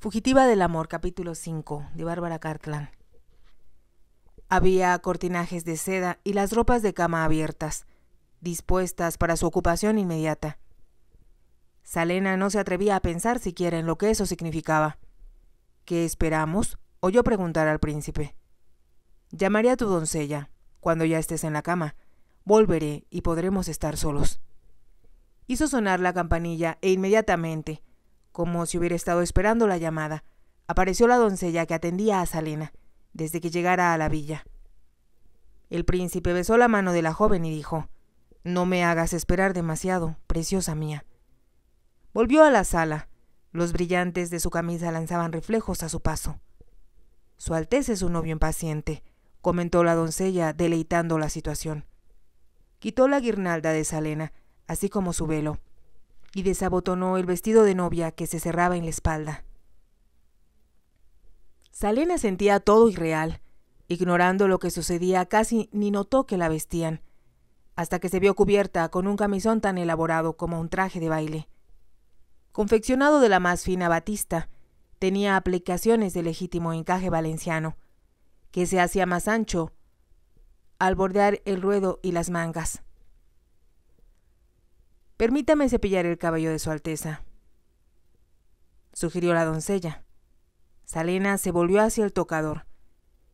Fugitiva del Amor, capítulo 5, de Bárbara Cartland. Había cortinajes de seda y las ropas de cama abiertas, dispuestas para su ocupación inmediata. Salena no se atrevía a pensar siquiera en lo que eso significaba. ¿Qué esperamos? oyó preguntar al príncipe. Llamaré a tu doncella, cuando ya estés en la cama. Volveré y podremos estar solos. Hizo sonar la campanilla e inmediatamente como si hubiera estado esperando la llamada, apareció la doncella que atendía a Salena, desde que llegara a la villa. El príncipe besó la mano de la joven y dijo, No me hagas esperar demasiado, preciosa mía. Volvió a la sala. Los brillantes de su camisa lanzaban reflejos a su paso. Su Alteza es un novio impaciente, comentó la doncella, deleitando la situación. Quitó la guirnalda de Salena, así como su velo, y desabotonó el vestido de novia que se cerraba en la espalda. Salena sentía todo irreal. Ignorando lo que sucedía, casi ni notó que la vestían, hasta que se vio cubierta con un camisón tan elaborado como un traje de baile. Confeccionado de la más fina batista, tenía aplicaciones de legítimo encaje valenciano, que se hacía más ancho al bordear el ruedo y las mangas. Permítame cepillar el cabello de Su Alteza, sugirió la doncella. Salena se volvió hacia el tocador.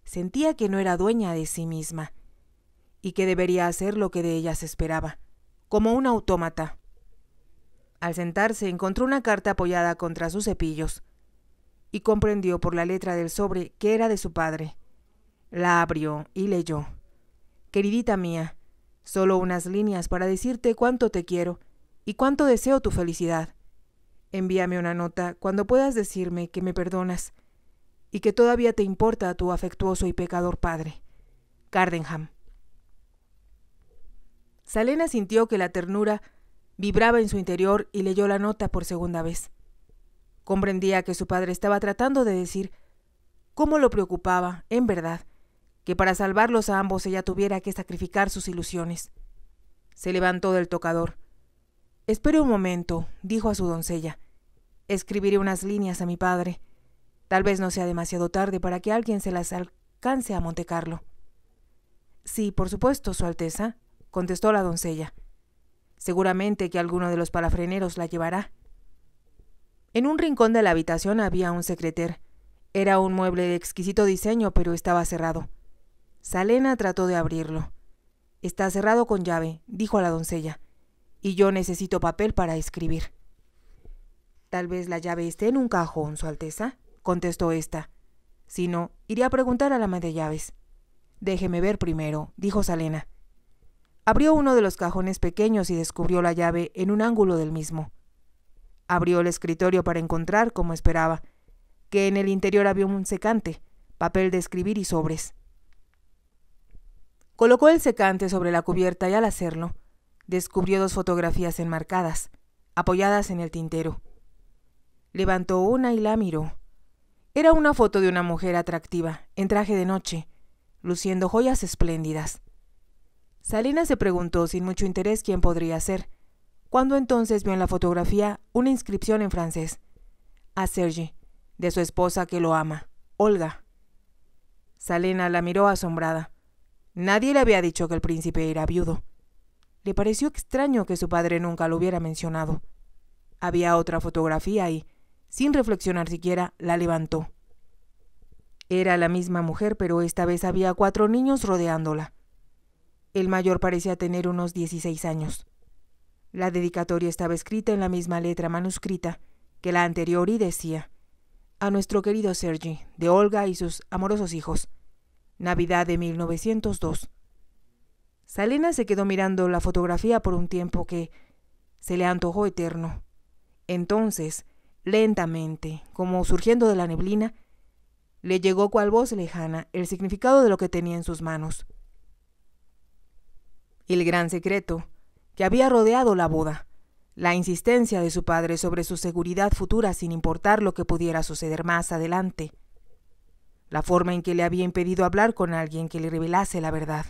Sentía que no era dueña de sí misma y que debería hacer lo que de ella se esperaba, como un autómata. Al sentarse encontró una carta apoyada contra sus cepillos y comprendió por la letra del sobre que era de su padre. La abrió y leyó. Queridita mía, solo unas líneas para decirte cuánto te quiero y cuánto deseo tu felicidad. Envíame una nota cuando puedas decirme que me perdonas y que todavía te importa a tu afectuoso y pecador padre. Cardenham. Salena sintió que la ternura vibraba en su interior y leyó la nota por segunda vez. Comprendía que su padre estaba tratando de decir cómo lo preocupaba, en verdad, que para salvarlos a ambos ella tuviera que sacrificar sus ilusiones. Se levantó del tocador. Espere un momento, dijo a su doncella. Escribiré unas líneas a mi padre. Tal vez no sea demasiado tarde para que alguien se las alcance a Montecarlo. Sí, por supuesto, Su Alteza, contestó la doncella. Seguramente que alguno de los palafreneros la llevará. En un rincón de la habitación había un secreter. Era un mueble de exquisito diseño, pero estaba cerrado. Salena trató de abrirlo. Está cerrado con llave, dijo a la doncella y yo necesito papel para escribir. Tal vez la llave esté en un cajón, Su Alteza, contestó ésta. Si no, iré a preguntar la ama de llaves. Déjeme ver primero, dijo Salena. Abrió uno de los cajones pequeños y descubrió la llave en un ángulo del mismo. Abrió el escritorio para encontrar, como esperaba, que en el interior había un secante, papel de escribir y sobres. Colocó el secante sobre la cubierta y al hacerlo, descubrió dos fotografías enmarcadas, apoyadas en el tintero. Levantó una y la miró. Era una foto de una mujer atractiva, en traje de noche, luciendo joyas espléndidas. Salina se preguntó sin mucho interés quién podría ser, cuando entonces vio en la fotografía una inscripción en francés. A Serge, de su esposa que lo ama, Olga. Salena la miró asombrada. Nadie le había dicho que el príncipe era viudo. Le pareció extraño que su padre nunca lo hubiera mencionado. Había otra fotografía y, sin reflexionar siquiera, la levantó. Era la misma mujer, pero esta vez había cuatro niños rodeándola. El mayor parecía tener unos 16 años. La dedicatoria estaba escrita en la misma letra manuscrita que la anterior y decía: A nuestro querido Sergi, de Olga y sus amorosos hijos. Navidad de 1902. Salina se quedó mirando la fotografía por un tiempo que se le antojó eterno. Entonces, lentamente, como surgiendo de la neblina, le llegó cual voz lejana el significado de lo que tenía en sus manos. El gran secreto que había rodeado la boda, la insistencia de su padre sobre su seguridad futura sin importar lo que pudiera suceder más adelante, la forma en que le había impedido hablar con alguien que le revelase la verdad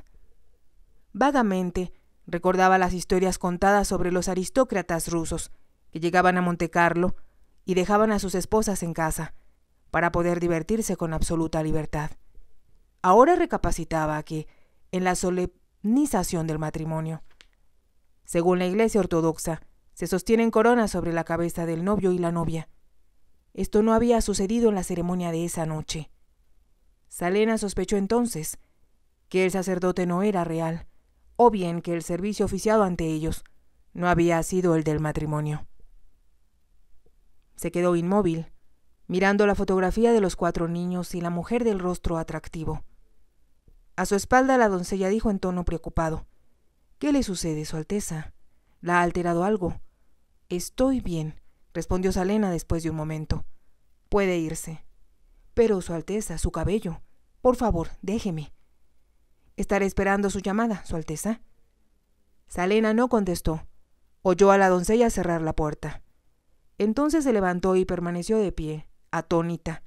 Vagamente, recordaba las historias contadas sobre los aristócratas rusos, que llegaban a Montecarlo y dejaban a sus esposas en casa, para poder divertirse con absoluta libertad. Ahora recapacitaba que, en la solemnización del matrimonio, según la Iglesia Ortodoxa, se sostienen coronas sobre la cabeza del novio y la novia. Esto no había sucedido en la ceremonia de esa noche. Salena sospechó entonces que el sacerdote no era real, o bien que el servicio oficiado ante ellos no había sido el del matrimonio. Se quedó inmóvil, mirando la fotografía de los cuatro niños y la mujer del rostro atractivo. A su espalda la doncella dijo en tono preocupado ¿Qué le sucede, Su Alteza? ¿La ha alterado algo? Estoy bien, respondió Salena después de un momento. Puede irse. Pero, Su Alteza, su cabello. Por favor, déjeme. Estaré esperando su llamada, Su Alteza. Salena no contestó. Oyó a la doncella cerrar la puerta. Entonces se levantó y permaneció de pie, atónita,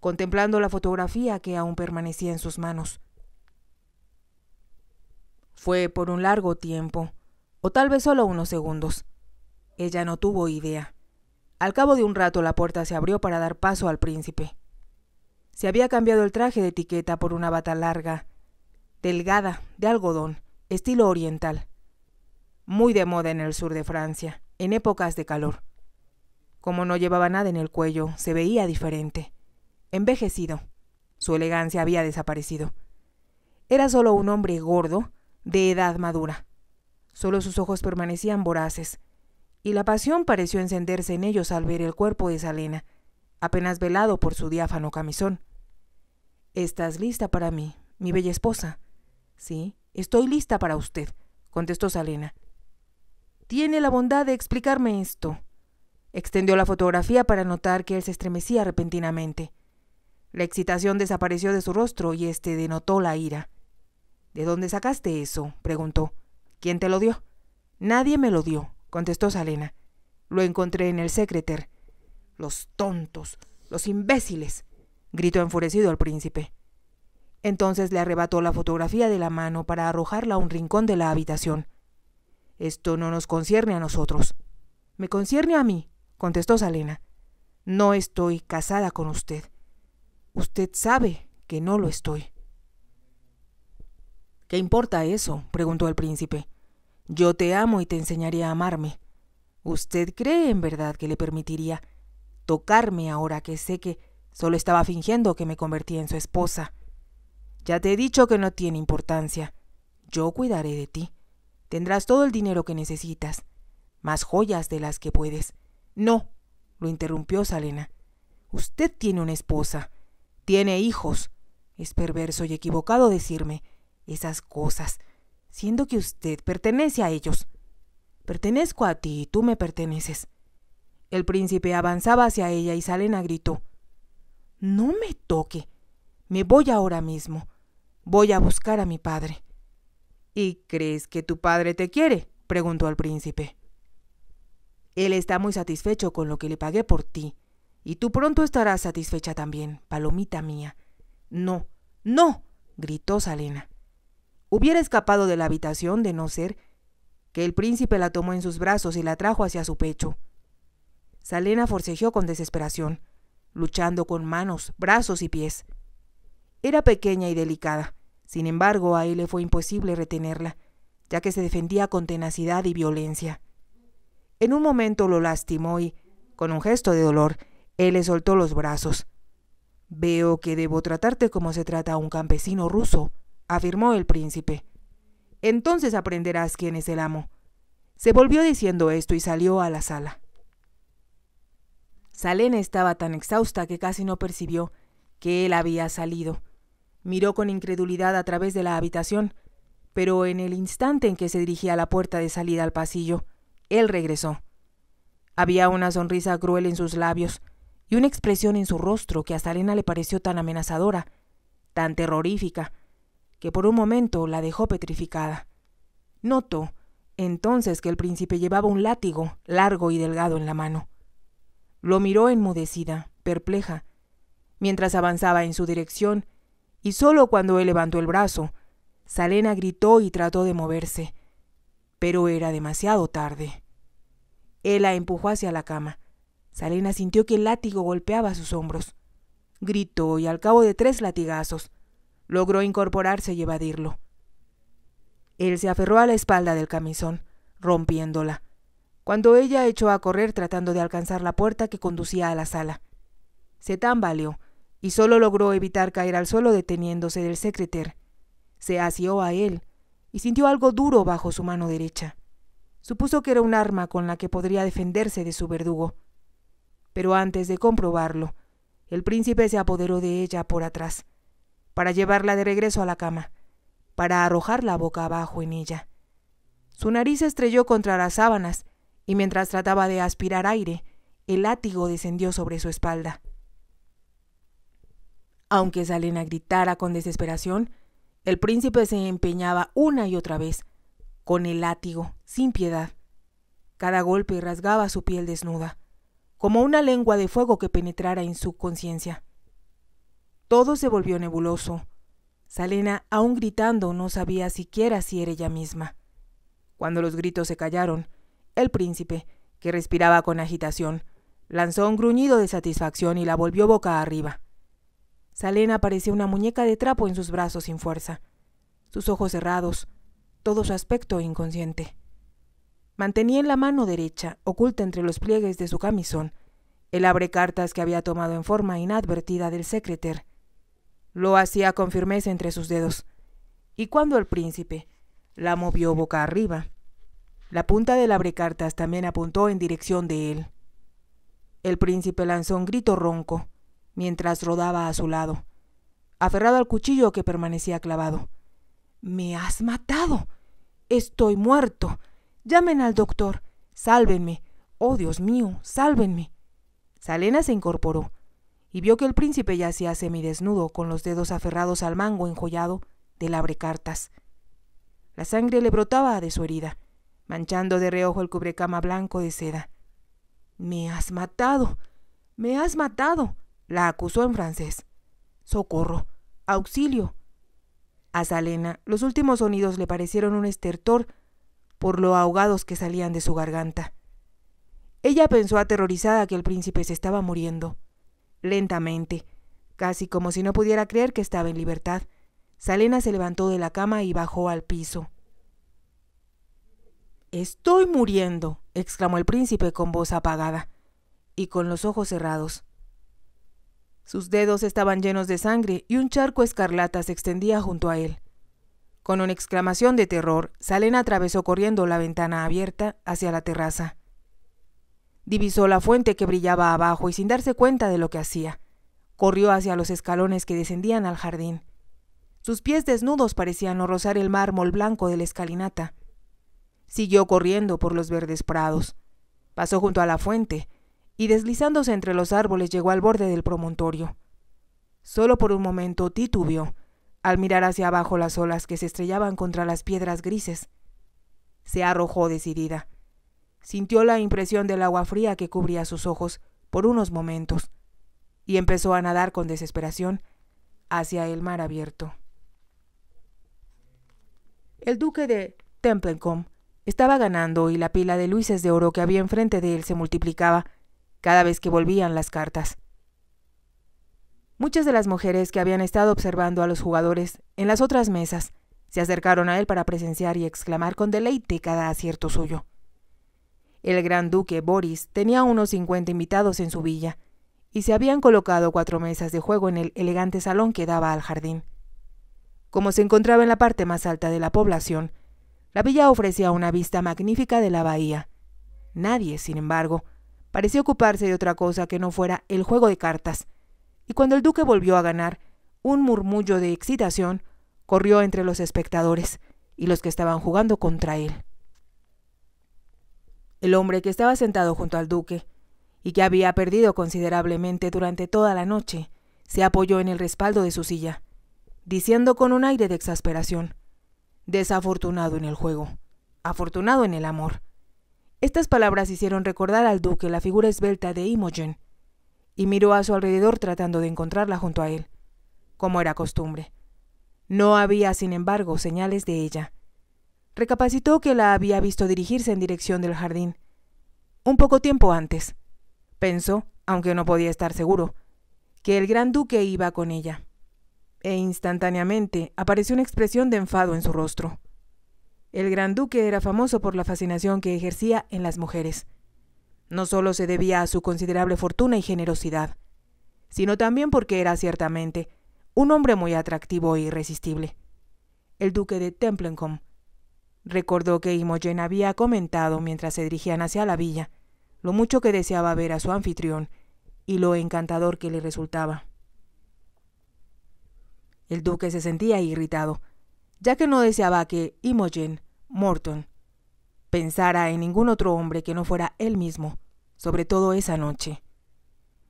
contemplando la fotografía que aún permanecía en sus manos. Fue por un largo tiempo, o tal vez solo unos segundos. Ella no tuvo idea. Al cabo de un rato la puerta se abrió para dar paso al príncipe. Se había cambiado el traje de etiqueta por una bata larga, delgada, de algodón, estilo oriental. Muy de moda en el sur de Francia, en épocas de calor. Como no llevaba nada en el cuello, se veía diferente. Envejecido. Su elegancia había desaparecido. Era solo un hombre gordo, de edad madura. Solo sus ojos permanecían voraces, y la pasión pareció encenderse en ellos al ver el cuerpo de Salena, apenas velado por su diáfano camisón. Estás lista para mí, mi bella esposa, Sí, estoy lista para usted, contestó Salena. Tiene la bondad de explicarme esto. Extendió la fotografía para notar que él se estremecía repentinamente. La excitación desapareció de su rostro y éste denotó la ira. ¿De dónde sacaste eso? preguntó. ¿Quién te lo dio? Nadie me lo dio, contestó Salena. Lo encontré en el secreter. Los tontos, los imbéciles, gritó enfurecido el príncipe. Entonces le arrebató la fotografía de la mano para arrojarla a un rincón de la habitación. Esto no nos concierne a nosotros. Me concierne a mí, contestó Salena. No estoy casada con usted. Usted sabe que no lo estoy. ¿Qué importa eso? preguntó el príncipe. Yo te amo y te enseñaré a amarme. ¿Usted cree en verdad que le permitiría tocarme ahora que sé que solo estaba fingiendo que me convertía en su esposa? Ya te he dicho que no tiene importancia. Yo cuidaré de ti. Tendrás todo el dinero que necesitas, más joyas de las que puedes. No, lo interrumpió Salena. Usted tiene una esposa, tiene hijos. Es perverso y equivocado decirme esas cosas, siendo que usted pertenece a ellos. Pertenezco a ti y tú me perteneces. El príncipe avanzaba hacia ella y Salena gritó No me toque. Me voy ahora mismo. Voy a buscar a mi padre. ¿Y crees que tu padre te quiere? preguntó al príncipe. Él está muy satisfecho con lo que le pagué por ti, y tú pronto estarás satisfecha también, palomita mía. No, no, gritó Salena. Hubiera escapado de la habitación de no ser que el príncipe la tomó en sus brazos y la trajo hacia su pecho. Salena forcejeó con desesperación, luchando con manos, brazos y pies. Era pequeña y delicada, sin embargo, a él le fue imposible retenerla, ya que se defendía con tenacidad y violencia. En un momento lo lastimó y, con un gesto de dolor, él le soltó los brazos. Veo que debo tratarte como se trata a un campesino ruso, afirmó el príncipe. Entonces aprenderás quién es el amo. Se volvió diciendo esto y salió a la sala. Salena estaba tan exhausta que casi no percibió que él había salido. Miró con incredulidad a través de la habitación, pero en el instante en que se dirigía a la puerta de salida al pasillo, él regresó. Había una sonrisa cruel en sus labios y una expresión en su rostro que a Salena le pareció tan amenazadora, tan terrorífica, que por un momento la dejó petrificada. Notó entonces que el príncipe llevaba un látigo largo y delgado en la mano. Lo miró enmudecida, perpleja, mientras avanzaba en su dirección y solo cuando él levantó el brazo, Salena gritó y trató de moverse, pero era demasiado tarde. Él la empujó hacia la cama. Salena sintió que el látigo golpeaba sus hombros. Gritó y al cabo de tres latigazos, logró incorporarse y evadirlo. Él se aferró a la espalda del camisón, rompiéndola, cuando ella echó a correr tratando de alcanzar la puerta que conducía a la sala. Se tambaleó y solo logró evitar caer al suelo deteniéndose del secreter. Se asió a él y sintió algo duro bajo su mano derecha. Supuso que era un arma con la que podría defenderse de su verdugo. Pero antes de comprobarlo, el príncipe se apoderó de ella por atrás, para llevarla de regreso a la cama, para arrojarla boca abajo en ella. Su nariz estrelló contra las sábanas, y mientras trataba de aspirar aire, el látigo descendió sobre su espalda. Aunque Salena gritara con desesperación, el príncipe se empeñaba una y otra vez, con el látigo, sin piedad. Cada golpe rasgaba su piel desnuda, como una lengua de fuego que penetrara en su conciencia. Todo se volvió nebuloso. Salena, aún gritando, no sabía siquiera si era ella misma. Cuando los gritos se callaron, el príncipe, que respiraba con agitación, lanzó un gruñido de satisfacción y la volvió boca arriba. Salena parecía una muñeca de trapo en sus brazos sin fuerza, sus ojos cerrados, todo su aspecto inconsciente. Mantenía en la mano derecha, oculta entre los pliegues de su camisón, el abrecartas que había tomado en forma inadvertida del secreter. Lo hacía con firmeza entre sus dedos, y cuando el príncipe la movió boca arriba, la punta del abrecartas también apuntó en dirección de él. El príncipe lanzó un grito ronco, mientras rodaba a su lado, aferrado al cuchillo que permanecía clavado. Me has matado. Estoy muerto. Llamen al doctor. Sálvenme. Oh, Dios mío, sálvenme. Salena se incorporó y vio que el príncipe yacía semidesnudo con los dedos aferrados al mango enjollado del abrecartas. La sangre le brotaba de su herida, manchando de reojo el cubrecama blanco de seda. Me has matado. Me has matado. La acusó en francés. Socorro. Auxilio. A Salena los últimos sonidos le parecieron un estertor por lo ahogados que salían de su garganta. Ella pensó aterrorizada que el príncipe se estaba muriendo. Lentamente, casi como si no pudiera creer que estaba en libertad, Salena se levantó de la cama y bajó al piso. Estoy muriendo, exclamó el príncipe con voz apagada y con los ojos cerrados. Sus dedos estaban llenos de sangre y un charco escarlata se extendía junto a él. Con una exclamación de terror, Salena atravesó corriendo la ventana abierta hacia la terraza. Divisó la fuente que brillaba abajo y sin darse cuenta de lo que hacía, corrió hacia los escalones que descendían al jardín. Sus pies desnudos parecían no rozar el mármol blanco de la escalinata. Siguió corriendo por los verdes prados. Pasó junto a la fuente, y deslizándose entre los árboles llegó al borde del promontorio. Solo por un momento titubió al mirar hacia abajo las olas que se estrellaban contra las piedras grises. Se arrojó decidida. Sintió la impresión del agua fría que cubría sus ojos por unos momentos, y empezó a nadar con desesperación hacia el mar abierto. El duque de Templecombe estaba ganando y la pila de luises de oro que había enfrente de él se multiplicaba cada vez que volvían las cartas. Muchas de las mujeres que habían estado observando a los jugadores en las otras mesas se acercaron a él para presenciar y exclamar con deleite cada acierto suyo. El gran duque Boris tenía unos cincuenta invitados en su villa, y se habían colocado cuatro mesas de juego en el elegante salón que daba al jardín. Como se encontraba en la parte más alta de la población, la villa ofrecía una vista magnífica de la bahía. Nadie, sin embargo, parecía ocuparse de otra cosa que no fuera el juego de cartas, y cuando el duque volvió a ganar, un murmullo de excitación corrió entre los espectadores y los que estaban jugando contra él. El hombre que estaba sentado junto al duque, y que había perdido considerablemente durante toda la noche, se apoyó en el respaldo de su silla, diciendo con un aire de exasperación, Desafortunado en el juego, afortunado en el amor. Estas palabras hicieron recordar al duque la figura esbelta de Imogen, y miró a su alrededor tratando de encontrarla junto a él, como era costumbre. No había, sin embargo, señales de ella. Recapacitó que la había visto dirigirse en dirección del jardín. Un poco tiempo antes, pensó, aunque no podía estar seguro, que el gran duque iba con ella. E instantáneamente apareció una expresión de enfado en su rostro. El gran duque era famoso por la fascinación que ejercía en las mujeres. No solo se debía a su considerable fortuna y generosidad, sino también porque era ciertamente un hombre muy atractivo e irresistible. El duque de Templencombe recordó que Imogen había comentado mientras se dirigían hacia la villa lo mucho que deseaba ver a su anfitrión y lo encantador que le resultaba. El duque se sentía irritado, ya que no deseaba que Imogen Morton pensara en ningún otro hombre que no fuera él mismo, sobre todo esa noche.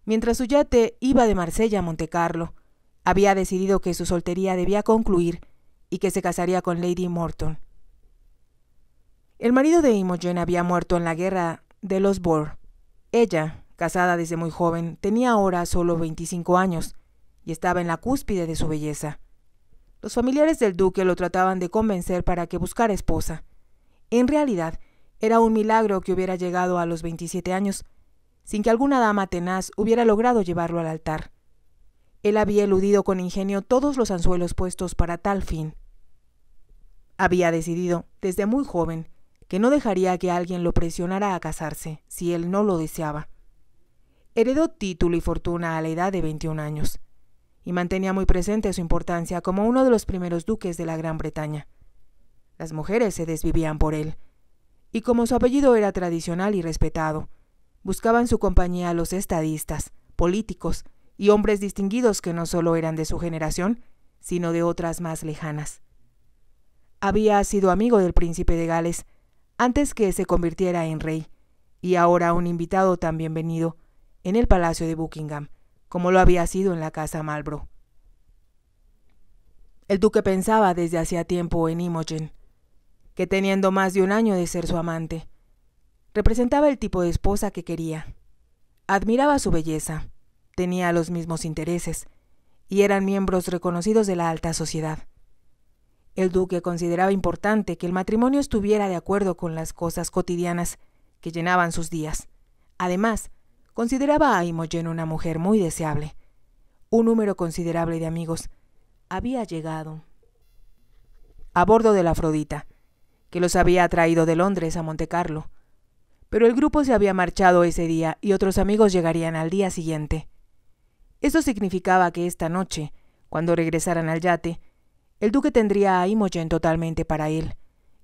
Mientras su yate iba de Marsella a Montecarlo, había decidido que su soltería debía concluir y que se casaría con Lady Morton. El marido de Imogen había muerto en la guerra de los Boer. Ella, casada desde muy joven, tenía ahora solo 25 años y estaba en la cúspide de su belleza. Los familiares del duque lo trataban de convencer para que buscara esposa. En realidad, era un milagro que hubiera llegado a los 27 años, sin que alguna dama tenaz hubiera logrado llevarlo al altar. Él había eludido con ingenio todos los anzuelos puestos para tal fin. Había decidido, desde muy joven, que no dejaría que alguien lo presionara a casarse si él no lo deseaba. Heredó título y fortuna a la edad de 21 años y mantenía muy presente su importancia como uno de los primeros duques de la Gran Bretaña. Las mujeres se desvivían por él, y como su apellido era tradicional y respetado, buscaban su compañía a los estadistas, políticos y hombres distinguidos que no solo eran de su generación, sino de otras más lejanas. Había sido amigo del príncipe de Gales antes que se convirtiera en rey, y ahora un invitado tan bienvenido en el Palacio de Buckingham, como lo había sido en la casa Malbro. El duque pensaba desde hacía tiempo en Imogen, que teniendo más de un año de ser su amante, representaba el tipo de esposa que quería. Admiraba su belleza, tenía los mismos intereses, y eran miembros reconocidos de la alta sociedad. El duque consideraba importante que el matrimonio estuviera de acuerdo con las cosas cotidianas que llenaban sus días. Además, Consideraba a Imogen una mujer muy deseable. Un número considerable de amigos había llegado a bordo de la Afrodita, que los había traído de Londres a Montecarlo. Pero el grupo se había marchado ese día y otros amigos llegarían al día siguiente. Eso significaba que esta noche, cuando regresaran al yate, el duque tendría a Imogen totalmente para él,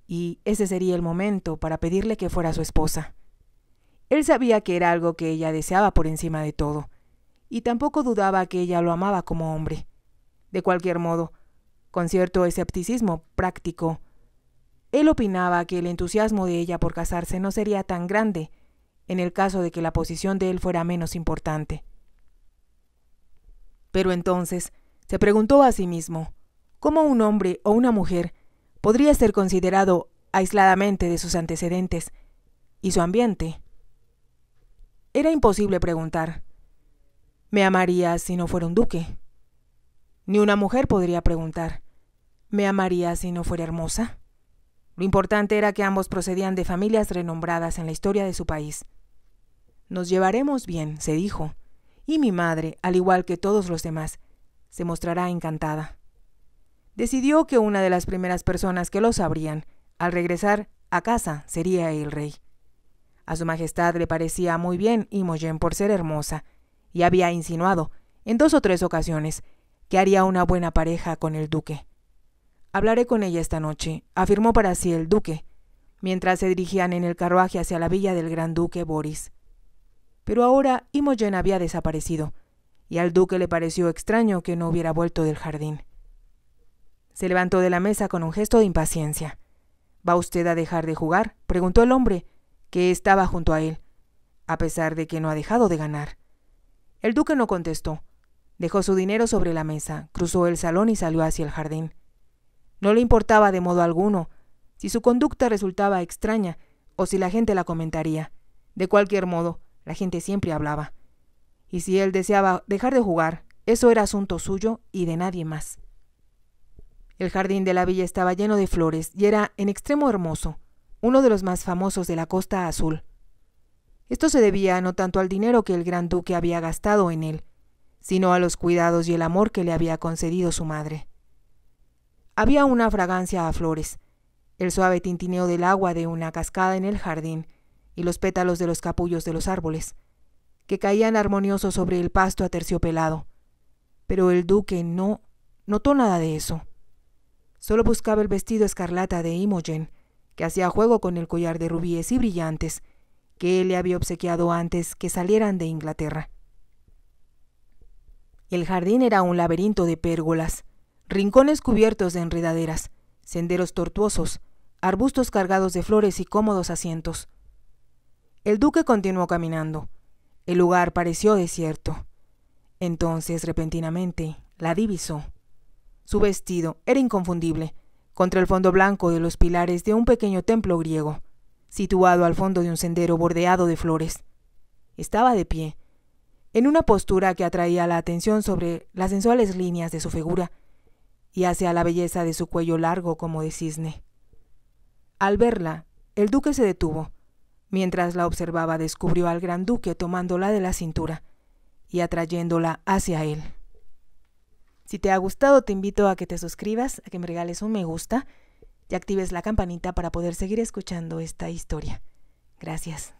y ese sería el momento para pedirle que fuera su esposa. Él sabía que era algo que ella deseaba por encima de todo, y tampoco dudaba que ella lo amaba como hombre. De cualquier modo, con cierto escepticismo práctico, él opinaba que el entusiasmo de ella por casarse no sería tan grande en el caso de que la posición de él fuera menos importante. Pero entonces se preguntó a sí mismo, ¿cómo un hombre o una mujer podría ser considerado aisladamente de sus antecedentes y su ambiente? Era imposible preguntar. ¿Me amaría si no fuera un duque? Ni una mujer podría preguntar. ¿Me amaría si no fuera hermosa? Lo importante era que ambos procedían de familias renombradas en la historia de su país. Nos llevaremos bien, se dijo, y mi madre, al igual que todos los demás, se mostrará encantada. Decidió que una de las primeras personas que lo sabrían, al regresar a casa, sería el rey. A su Majestad le parecía muy bien Imogen por ser hermosa, y había insinuado, en dos o tres ocasiones, que haría una buena pareja con el duque. Hablaré con ella esta noche, afirmó para sí el duque, mientras se dirigían en el carruaje hacia la villa del gran duque Boris. Pero ahora Imogen había desaparecido, y al duque le pareció extraño que no hubiera vuelto del jardín. Se levantó de la mesa con un gesto de impaciencia. ¿Va usted a dejar de jugar? preguntó el hombre, que estaba junto a él, a pesar de que no ha dejado de ganar. El duque no contestó. Dejó su dinero sobre la mesa, cruzó el salón y salió hacia el jardín. No le importaba de modo alguno si su conducta resultaba extraña o si la gente la comentaría. De cualquier modo, la gente siempre hablaba. Y si él deseaba dejar de jugar, eso era asunto suyo y de nadie más. El jardín de la villa estaba lleno de flores y era en extremo hermoso uno de los más famosos de la Costa Azul. Esto se debía no tanto al dinero que el gran duque había gastado en él, sino a los cuidados y el amor que le había concedido su madre. Había una fragancia a flores, el suave tintineo del agua de una cascada en el jardín y los pétalos de los capullos de los árboles, que caían armoniosos sobre el pasto aterciopelado. Pero el duque no notó nada de eso. Solo buscaba el vestido escarlata de Imogen, que hacía juego con el collar de rubíes y brillantes que él le había obsequiado antes que salieran de Inglaterra. El jardín era un laberinto de pérgolas, rincones cubiertos de enredaderas, senderos tortuosos, arbustos cargados de flores y cómodos asientos. El duque continuó caminando. El lugar pareció desierto. Entonces, repentinamente, la divisó. Su vestido era inconfundible, contra el fondo blanco de los pilares de un pequeño templo griego, situado al fondo de un sendero bordeado de flores. Estaba de pie, en una postura que atraía la atención sobre las sensuales líneas de su figura y hacia la belleza de su cuello largo como de cisne. Al verla, el duque se detuvo. Mientras la observaba, descubrió al gran duque tomándola de la cintura y atrayéndola hacia él. Si te ha gustado, te invito a que te suscribas, a que me regales un me gusta y actives la campanita para poder seguir escuchando esta historia. Gracias.